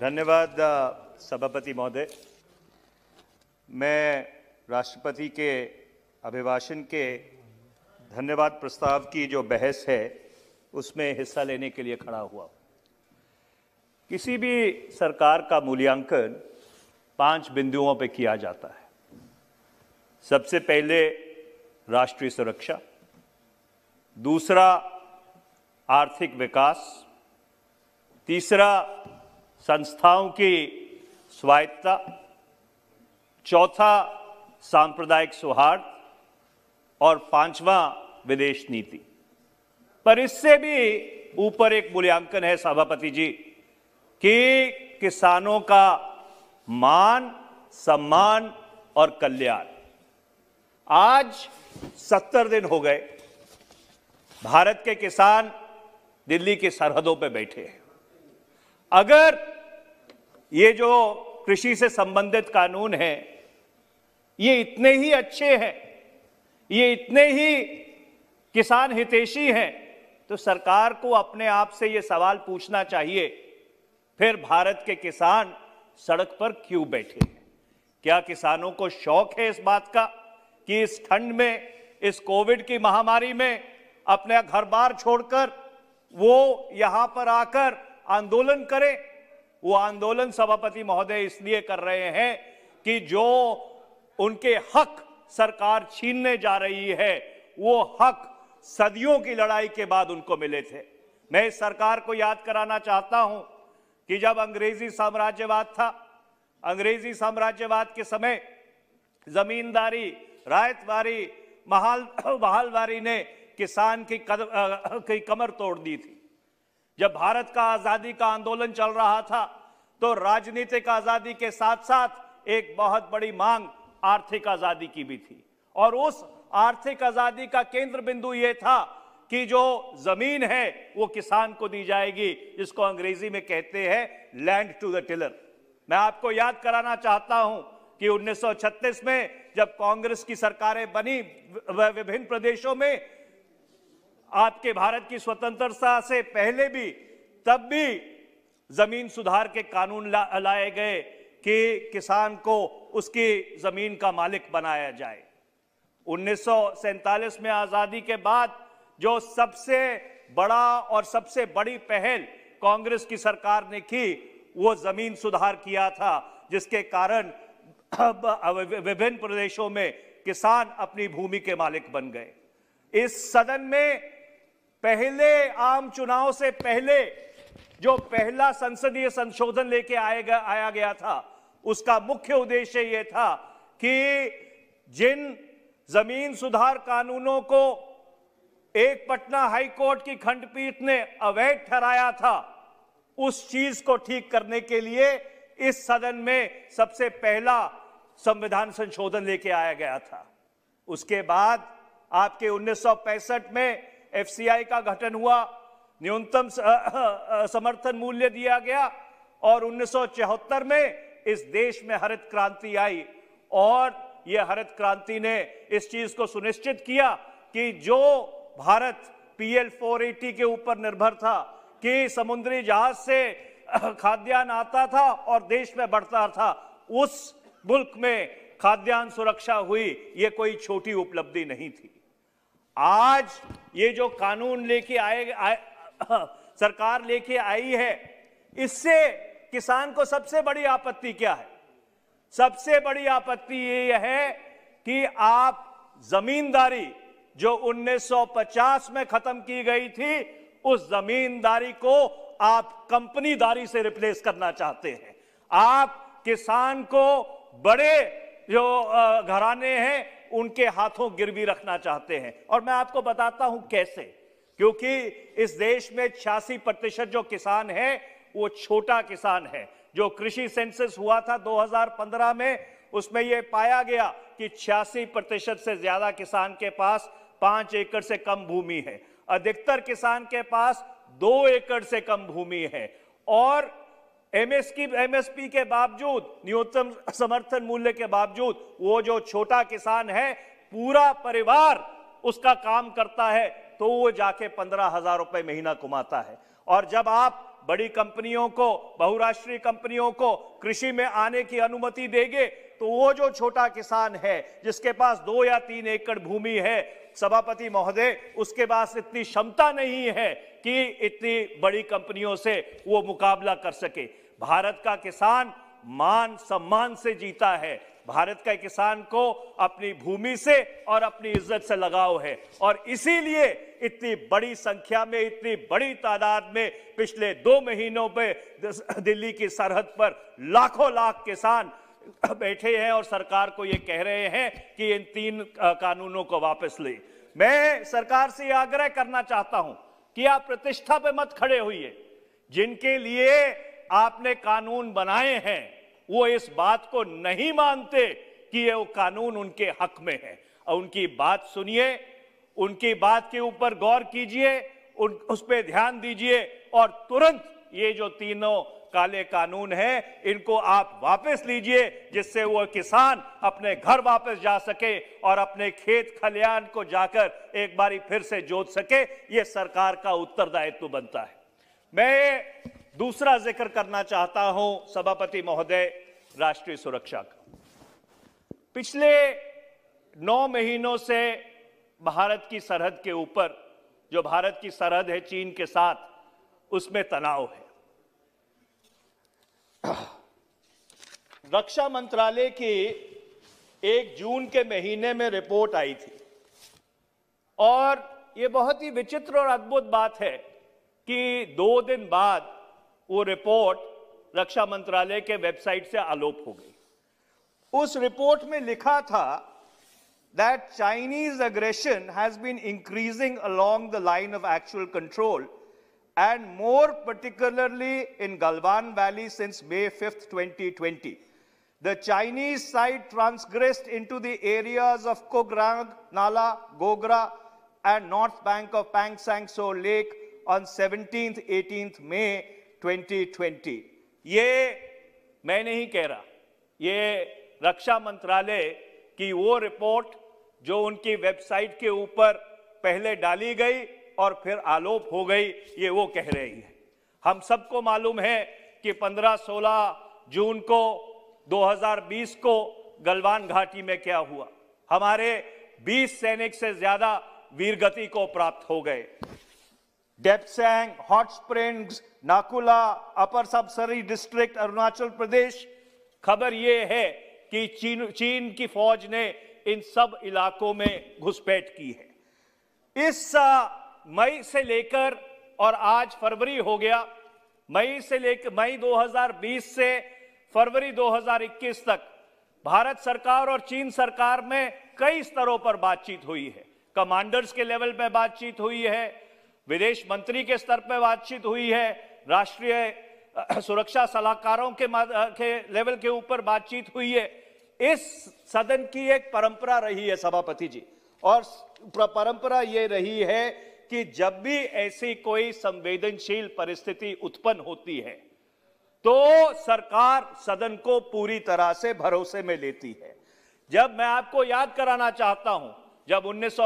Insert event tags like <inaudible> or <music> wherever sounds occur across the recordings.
धन्यवाद सभापति महोदय मैं राष्ट्रपति के अभिभाषण के धन्यवाद प्रस्ताव की जो बहस है उसमें हिस्सा लेने के लिए खड़ा हुआ किसी भी सरकार का मूल्यांकन पांच बिंदुओं पर किया जाता है सबसे पहले राष्ट्रीय सुरक्षा दूसरा आर्थिक विकास तीसरा संस्थाओं की स्वायत्ता चौथा सांप्रदायिक सौहार्द और पांचवा विदेश नीति पर इससे भी ऊपर एक मूल्यांकन है सभापति जी कि किसानों का मान सम्मान और कल्याण आज सत्तर दिन हो गए भारत के किसान दिल्ली की सरहदों पर बैठे हैं अगर ये जो कृषि से संबंधित कानून है ये इतने ही अच्छे हैं ये इतने ही किसान हितेशी हैं तो सरकार को अपने आप से ये सवाल पूछना चाहिए फिर भारत के किसान सड़क पर क्यों बैठे हैं क्या किसानों को शौक है इस बात का कि इस ठंड में इस कोविड की महामारी में अपने घर बार छोड़कर वो यहां पर आकर आंदोलन करें वो आंदोलन सभापति महोदय इसलिए कर रहे हैं कि जो उनके हक सरकार छीनने जा रही है वो हक सदियों की लड़ाई के बाद उनको मिले थे मैं इस सरकार को याद कराना चाहता हूं कि जब अंग्रेजी साम्राज्यवाद था अंग्रेजी साम्राज्यवाद के समय जमींदारी रायतवारी महाल महालवारी <coughs> ने किसान की, कद, की कमर तोड़ दी थी जब भारत का आजादी का आंदोलन चल रहा था तो राजनीतिक आजादी के साथ साथ एक बहुत बड़ी मांग आर्थिक आजादी की भी थी और उस आर्थिक आजादी का केंद्र बिंदु यह था कि जो जमीन है वो किसान को दी जाएगी जिसको अंग्रेजी में कहते हैं लैंड टू द टिलर मैं आपको याद कराना चाहता हूं कि 1936 में जब कांग्रेस की सरकारें बनी विभिन्न प्रदेशों में आपके भारत की स्वतंत्रता से पहले भी तब भी जमीन सुधार के कानून ला, लाए गए कि किसान को उसकी जमीन का मालिक बनाया जाए उन्नीस में आजादी के बाद जो सबसे बड़ा और सबसे बड़ी पहल कांग्रेस की सरकार ने की वो जमीन सुधार किया था जिसके कारण विभिन्न प्रदेशों में किसान अपनी भूमि के मालिक बन गए इस सदन में पहले आम चुनाव से पहले जो पहला संसदीय संशोधन लेके आएगा आया गया था उसका मुख्य उद्देश्य यह था कि जिन जमीन सुधार कानूनों को एक पटना हाईकोर्ट की खंडपीठ ने अवैध ठहराया था उस चीज को ठीक करने के लिए इस सदन में सबसे पहला संविधान संशोधन लेके आया गया था उसके बाद आपके 1965 में एफसीआई का गठन हुआ न्यूनतम समर्थन मूल्य दिया गया और उन्नीस में इस देश में हरित क्रांति आई और यह हरित क्रांति ने इस चीज को सुनिश्चित किया कि जो भारत पीएल 480 के ऊपर निर्भर था कि समुद्री जहाज से खाद्यान्न आता था और देश में बढ़ता था उस मुल्क में खाद्यान्न सुरक्षा हुई यह कोई छोटी उपलब्धि नहीं थी आज ये जो कानून लेके आए, <coughs> सरकार लेके आई है इससे किसान को सबसे बड़ी आपत्ति क्या है सबसे बड़ी आपत्ति ये है कि आप जमींदारी जो 1950 में खत्म की गई थी उस जमींदारी को आप कंपनीदारी से रिप्लेस करना चाहते हैं आप किसान को बड़े जो घराने हैं उनके हाथों गिरवी रखना चाहते हैं और मैं आपको बताता हूं कैसे क्योंकि इस देश में छियासी प्रतिशत जो किसान है वो छोटा किसान है जो कृषि सेंसस हुआ था 2015 में उसमें यह पाया गया कि छियासी प्रतिशत से ज्यादा किसान के पास पांच एकड़ से कम भूमि है अधिकतर किसान के पास दो एकड़ से कम भूमि है और एमएस की एमएसपी के बावजूद न्यूनतम समर्थन मूल्य के बावजूद वो जो छोटा किसान है पूरा परिवार उसका काम करता है तो वो जाके पंद्रह हजार रुपए महीना कमाता है और जब आप बड़ी कंपनियों को बहुराष्ट्रीय कंपनियों को कृषि में आने की अनुमति देंगे तो वो जो छोटा किसान है जिसके पास दो या तीन एकड़ भूमि है सभापति महोदय उसके पास इतनी क्षमता नहीं है कि इतनी बड़ी कंपनियों से वो मुकाबला कर सके भारत का किसान मान सम्मान से जीता है भारत का किसान को अपनी भूमि से और अपनी इज्जत से लगाव है और इसीलिए इतनी बड़ी संख्या में इतनी बड़ी तादाद में पिछले दो महीनों में दिल्ली की सरहद पर लाखों लाख किसान बैठे हैं और सरकार को ये कह रहे हैं कि इन तीन कानूनों को वापस ले मैं सरकार से आग्रह करना चाहता हूं कि आप प्रतिष्ठा पे मत खड़े हुई जिनके लिए आपने कानून बनाए हैं वो इस बात को नहीं मानते कि ये वो कानून उनके हक में है और उनकी बात सुनिए उनकी बात के ऊपर गौर कीजिए उस पर ध्यान दीजिए और तुरंत ये जो तीनों काले कानून है इनको आप वापस लीजिए जिससे वो किसान अपने घर वापस जा सके और अपने खेत खलियान को जाकर एक बारी फिर से जोत सके ये सरकार का उत्तरदायित्व बनता है मैं दूसरा जिक्र करना चाहता हूं सभापति महोदय राष्ट्रीय सुरक्षा का पिछले नौ महीनों से भारत की सरहद के ऊपर जो भारत की सरहद है चीन के साथ उसमें तनाव है रक्षा मंत्रालय की एक जून के महीने में रिपोर्ट आई थी और यह बहुत ही विचित्र और अद्भुत बात है कि दो दिन बाद वो रिपोर्ट रक्षा मंत्रालय के वेबसाइट से आलोप हो गई उस रिपोर्ट में लिखा था that Chinese aggression has been increasing along the line of actual control and more particularly in Galwan valley since May fifth 2020 the Chinese side transgressed into the areas of Kugrang nala Gogra and north bank of Pangong Tso lake on 17th 18th May 2020 ये मैं नहीं कह रहा ये रक्षा मंत्रालय की वो report जो उनकी वेबसाइट के ऊपर पहले डाली गई और फिर आलोप हो गई ये वो कह रही है हम सबको मालूम है कि 15-16 जून को 2020 को गलवान घाटी में क्या हुआ हमारे 20 सैनिक से ज्यादा वीरगति को प्राप्त हो गए Depsang hot spring Naku La upper Subansiri district Arunachal Pradesh खबर ये है कि चीन चीन की फौज ने इन सब इलाकों में घुसपैठ की है इस मई से लेकर और आज फरवरी हो गया मई से लेकर मई 2020 से फरवरी 2021 तक भारत सरकार और चीन सरकार में कई स्तरों पर बातचीत हुई है कमांडर्स के लेवल पर बातचीत हुई है विदेश मंत्री के स्तर पर बातचीत हुई है राष्ट्रीय सुरक्षा सलाहकारों के के लेवल के ऊपर बातचीत हुई है इस सदन की एक परंपरा रही है सभापति जी और परंपरा ये रही है कि जब भी ऐसी कोई संवेदनशील परिस्थिति उत्पन्न होती है तो सरकार सदन को पूरी तरह से भरोसे में लेती है जब मैं आपको याद कराना चाहता हूं जब उन्नीस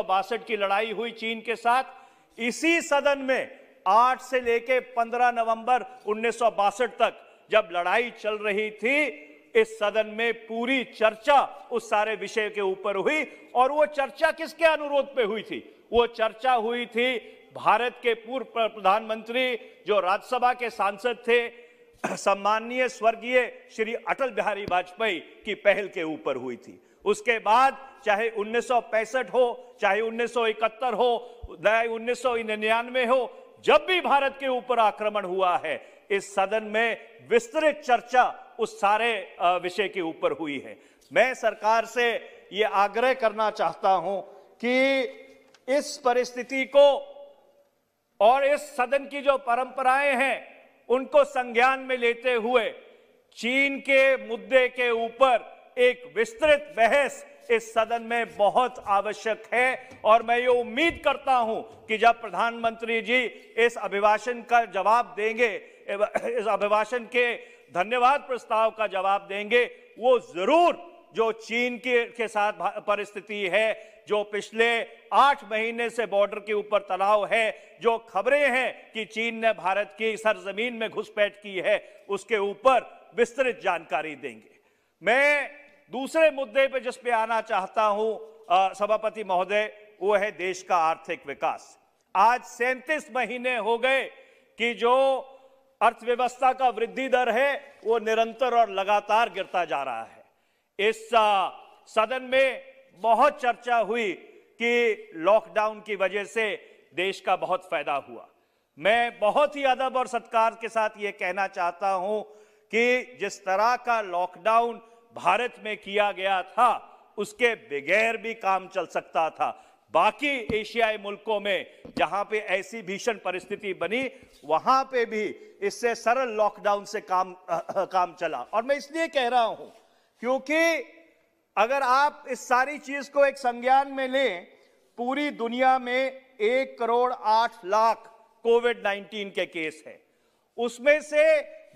की लड़ाई हुई चीन के साथ इसी सदन में 8 से लेके 15 नवंबर उन्नीस तक जब लड़ाई चल रही थी इस सदन में पूरी चर्चा उस सारे विषय के ऊपर हुई और वो चर्चा किसके अनुरोध पे हुई थी वो चर्चा हुई थी भारत के पूर्व प्रधानमंत्री जो राज्यसभा के सांसद थे <clears throat> सम्माननीय स्वर्गीय श्री अटल बिहारी वाजपेयी की पहल के ऊपर हुई थी उसके बाद चाहे उन्नीस हो चाहे 1971 हो उन्नीस हो जब भी भारत के ऊपर आक्रमण हुआ है इस सदन में विस्तृत चर्चा उस सारे विषय के ऊपर हुई है मैं सरकार से ये आग्रह करना चाहता हूं कि इस परिस्थिति को और इस सदन की जो परंपराएं हैं उनको संज्ञान में लेते हुए चीन के मुद्दे के ऊपर एक विस्तृत बहस इस सदन में बहुत आवश्यक है और मैं ये उम्मीद करता हूं कि जब प्रधानमंत्री जी इस अभिभाषण का जवाब देंगे इस अभिभाषण के धन्यवाद प्रस्ताव का जवाब देंगे वो जरूर जो चीन के के साथ परिस्थिति है जो पिछले आठ महीने से बॉर्डर के ऊपर तनाव है जो खबरें हैं कि चीन ने भारत की सरजमीन में घुसपैठ की है उसके ऊपर विस्तृत जानकारी देंगे मैं दूसरे मुद्दे पे जिस पे आना चाहता हूं सभापति महोदय वो है देश का आर्थिक विकास आज सैंतीस महीने हो गए कि जो अर्थव्यवस्था का वृद्धि दर है वो निरंतर और लगातार गिरता जा रहा है इस सदन में बहुत चर्चा हुई कि लॉकडाउन की वजह से देश का बहुत फायदा हुआ मैं बहुत ही अदब और सत्कार के साथ ये कहना चाहता हूं कि जिस तरह का लॉकडाउन भारत में किया गया था उसके बगैर भी काम चल सकता था बाकी एशियाई मुल्कों में जहां पे ऐसी भीषण परिस्थिति बनी वहां पे भी इससे सरल लॉकडाउन से काम आ, <laughs> आ, काम चला और मैं इसलिए कह रहा हूं क्योंकि अगर आप इस सारी चीज को एक संज्ञान में लें पूरी दुनिया में एक करोड़ आठ लाख कोविड नाइन्टीन के केस हैं उसमें से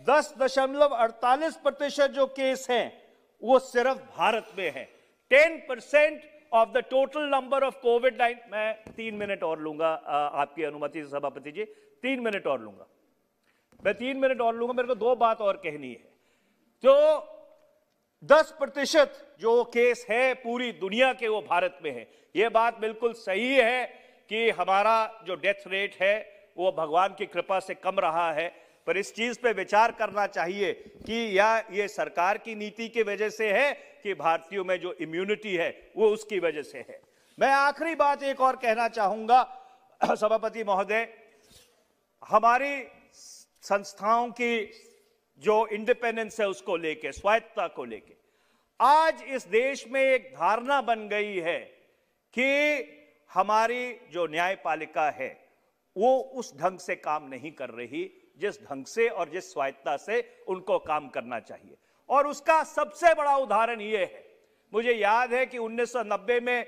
दस दशमलव अड़तालीस प्रतिशत जो केस हैं वो सिर्फ भारत में है ten percent of the total number of covid nine मैं तीन मिनट और लूंगा आपकी अनुमति से सभापति जी तीन मिनट और लूंगा मैं तीन मिनट और लूंगा मेरे को दो बात और कहनी है जो तो दस प्रतिशत जो केस है पूरी दुनिया के वो भारत में है यह बात बिल्कुल सही है कि हमारा जो डेथ रेट है वो भगवान की कृपा से कम रहा है पर इस चीज पे विचार करना चाहिए कि या ये सरकार की नीति की वजह से है कि भारतीयों में जो इम्यूनिटी है वो उसकी वजह से है मैं आखिरी बात एक और कहना चाहूंगा <clears throat> सभापति महोदय हमारी संस्थाओं की जो इंडिपेंडेंस है उसको लेके स्वायत्ता को लेके आज इस देश में एक धारणा बन गई है कि हमारी जो न्यायपालिका है वो उस ढंग से काम नहीं कर रही जिस ढंग से और जिस स्वायत्ता से उनको काम करना चाहिए और उसका सबसे बड़ा उदाहरण ये है मुझे याद है कि 1990 में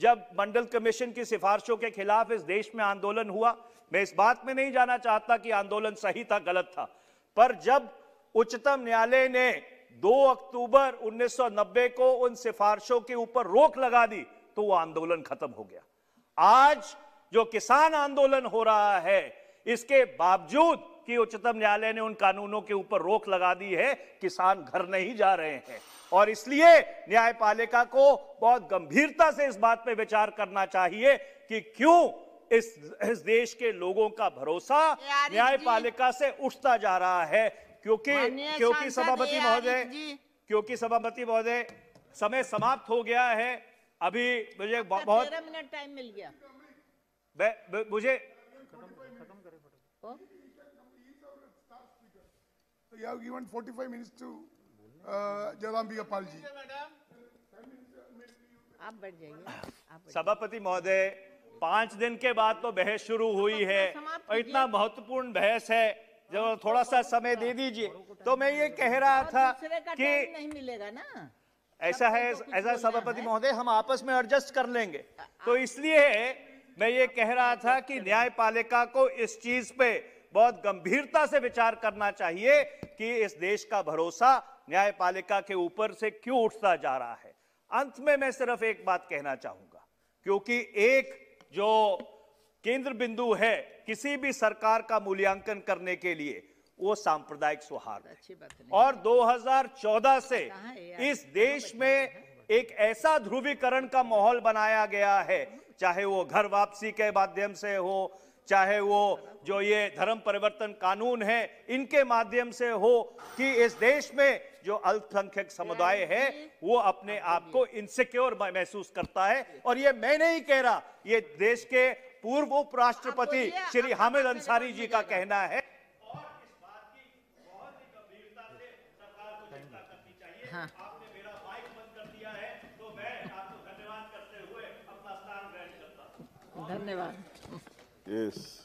जब मंडल कमीशन की सिफारिशों के खिलाफ इस देश में आंदोलन हुआ मैं इस बात में नहीं जाना चाहता कि आंदोलन सही था गलत था पर जब उच्चतम न्यायालय ने 2 अक्टूबर 1990 को उन सिफारिशों के ऊपर रोक लगा दी तो वो आंदोलन खत्म हो गया आज जो किसान आंदोलन हो रहा है इसके बावजूद कि उच्चतम न्यायालय ने उन कानूनों के ऊपर रोक लगा दी है किसान घर नहीं जा रहे हैं और इसलिए न्यायपालिका को बहुत गंभीरता से इस बात पर विचार करना चाहिए कि क्यों इस इस देश के लोगों का भरोसा न्यायपालिका से उठता जा रहा है क्योंकि क्योंकि सभापति महोदय क्योंकि सभापति महोदय समय समाप्त हो गया है अभी मुझे बहुत मिनट टाइम मिल गया मुझे you have given 45 minutes to uh, Jairam Bigapal ji. सभापति महोदय पांच दिन के बाद तो बहस शुरू हुई है और इतना महत्वपूर्ण बहस है जब थोड़ा सा समय दे दीजिए तो मैं ये कह रहा था कि नहीं मिलेगा ना ऐसा है तो ऐसा सभापति महोदय हम आपस में एडजस्ट कर लेंगे तो इसलिए मैं ये कह रहा था कि न्यायपालिका को इस चीज पे बहुत गंभीरता से विचार करना चाहिए कि इस देश का भरोसा न्यायपालिका के ऊपर से क्यों उठता जा रहा है अंत में मैं सिर्फ एक बात कहना चाहूंगा क्योंकि एक जो केंद्र बिंदु है किसी भी सरकार का मूल्यांकन करने के लिए वो सांप्रदायिक सौहार्द और 2014 से इस देश में एक ऐसा ध्रुवीकरण का माहौल बनाया गया है चाहे वो घर वापसी के माध्यम से हो चाहे वो जो ये धर्म परिवर्तन कानून है इनके माध्यम से हो कि इस देश में जो अल्पसंख्यक समुदाय है वो अपने आप को इनसिक्योर महसूस करता है और ये मैं नहीं कह रहा ये देश के पूर्व उपराष्ट्रपति श्री हामिद अंसारी जी का कहना है हाँ। धन्यवाद Yes.